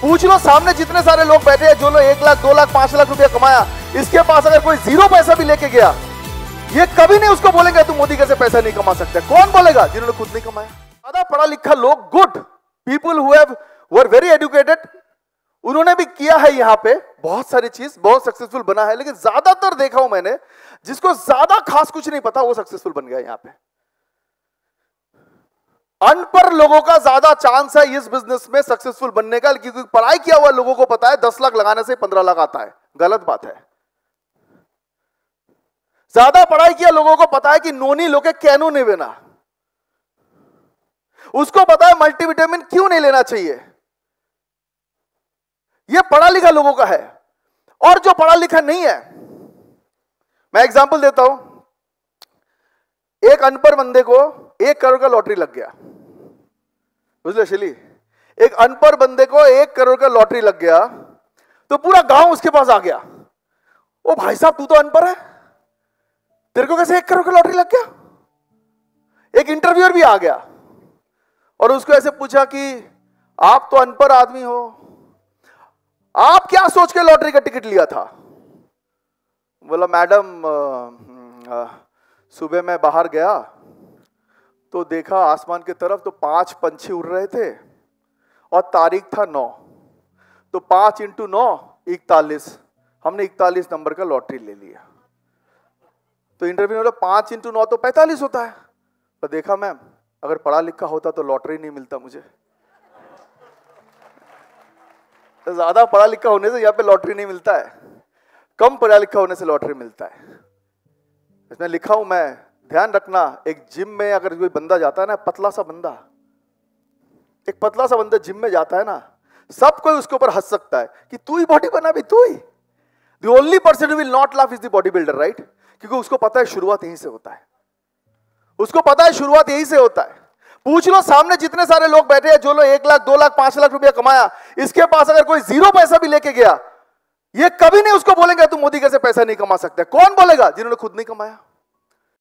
पूछ लो सामने जितने सारे लोग बैठे हैं जो लोग एक लाख दो लाख पांच लाख रुपया कमाया इसके पास अगर कोई जीरो पैसा भी लेके गया ये कभी नहीं उसको बोलेगा तुम मोदी कैसे पैसा नहीं कमा सकते कौन बोलेगा जिन्होंने खुद नहीं कमाया ज्यादा पढ़ा लिखा लोग good people who're very educated उन्होंने भी किया है यहाँ पे बहुत सारी चीज बहुत सक्सेसफुल बना है लेकिन ज्यादातर देखा हूं मैंने जिसको ज्यादा खास कुछ नहीं पता वो सक्सेसफुल बन गया यहाँ पे अनपढ़ लोगों का ज्यादा चांस है इस बिजनेस में सक्सेसफुल बनने का क्योंकि पढ़ाई किया हुआ लोगों को पता है दस लाख लगाने से पंद्रह लाख आता है गलत बात है ज्यादा पढ़ाई किया लोगों को पता है कि नोनी लोग कैनो नहीं बेना उसको पता है मल्टीविटामिन क्यों नहीं लेना चाहिए यह पढ़ा लिखा लोगों का है और जो पढ़ा लिखा नहीं है मैं एग्जाम्पल देता हूं एक अनपढ़ बंदे को एक करोड़ का लॉटरी लग गया बुझले एक अनपढ़ बंदे को एक करोड़ का लॉटरी लग गया तो पूरा गांव उसके पास आ गया ओ भाई साहब तू तो अनपढ़ है तेरे को कैसे एक करोड़ का लॉटरी लग गया एक इंटरव्यूअर भी आ गया और उसको ऐसे पूछा कि आप तो अनपढ़ आदमी हो आप क्या सोच के लॉटरी का टिकट लिया था बोला मैडम सुबह मैं बाहर गया तो देखा आसमान की तरफ तो पांच पंछी उड़ रहे थे और तारीख था नौ तो पांच इंटू नौ इकतालीस हमने इकतालीस नंबर का लॉटरी ले लिया तो इंटरव्यू में बोला पांच इंटू नौ तो पैंतालीस होता है पर तो देखा मैम अगर पढ़ा लिखा होता तो लॉटरी नहीं मिलता मुझे तो ज्यादा पढ़ा लिखा होने से यहाँ पे लॉटरी नहीं मिलता है कम पढ़ा लिखा होने से लॉटरी मिलता है इसमें लिखा हूं मैं ध्यान रखना एक जिम में अगर कोई बंदा जाता है ना पतला सा बंदा एक पतला सा बंदा जिम में जाता है ना सब कोई उसके ऊपर हंस सकता है कि तू ही बॉडी बना भी तू ही the only person will not laugh is the body builder right क्योंकि उसको पता है शुरुआत यहीं से होता है उसको पता है शुरुआत यहीं से होता है पूछ लो सामने जितने सारे लोग बैठे हैं जो लोग एक लाख दो लाख पांच लाख रुपया कमाया इसके पास अगर कोई जीरो पैसा भी लेके गया ये कभी नहीं उसको बोलेंगे तू मोदी कैसे पैसा नहीं कमा सकते कौन बोलेगा जिन्होंने खुद नहीं कमाया